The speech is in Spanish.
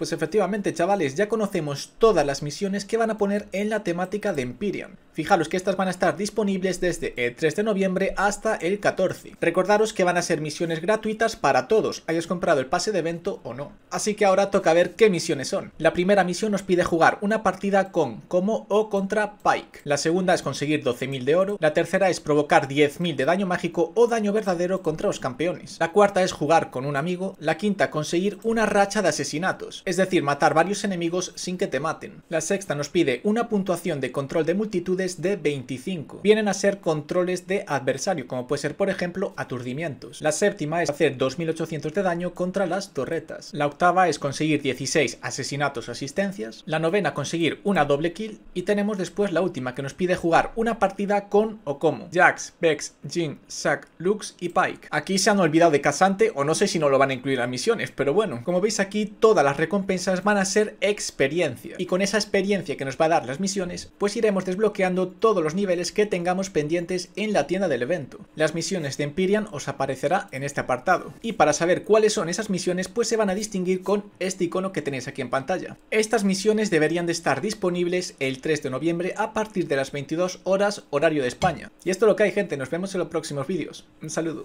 Pues efectivamente chavales, ya conocemos todas las misiones que van a poner en la temática de Empyrean. Fijaros que estas van a estar disponibles desde el 3 de noviembre hasta el 14. Recordaros que van a ser misiones gratuitas para todos, hayas comprado el pase de evento o no. Así que ahora toca ver qué misiones son. La primera misión nos pide jugar una partida con, como o contra Pike. La segunda es conseguir 12.000 de oro. La tercera es provocar 10.000 de daño mágico o daño verdadero contra los campeones. La cuarta es jugar con un amigo. La quinta, conseguir una racha de asesinatos, es decir, matar varios enemigos sin que te maten. La sexta nos pide una puntuación de control de multitudes de 25. Vienen a ser controles de adversario, como puede ser por ejemplo aturdimientos. La séptima es hacer 2800 de daño contra las torretas. La octava es conseguir 16 asesinatos o asistencias. La novena conseguir una doble kill. Y tenemos después la última que nos pide jugar una partida con o como. Jax, Bex, Jin, Zack, Lux y Pike. Aquí se han olvidado de Casante o no sé si no lo van a incluir las misiones, pero bueno. Como veis aquí todas las recompensas van a ser experiencia. Y con esa experiencia que nos va a dar las misiones, pues iremos desbloqueando todos los niveles que tengamos pendientes en la tienda del evento. Las misiones de Empyrean os aparecerá en este apartado. Y para saber cuáles son esas misiones, pues se van a distinguir con este icono que tenéis aquí en pantalla. Estas misiones deberían de estar disponibles el 3 de noviembre a partir de las 22 horas horario de España. Y esto es lo que hay gente, nos vemos en los próximos vídeos. Un saludo.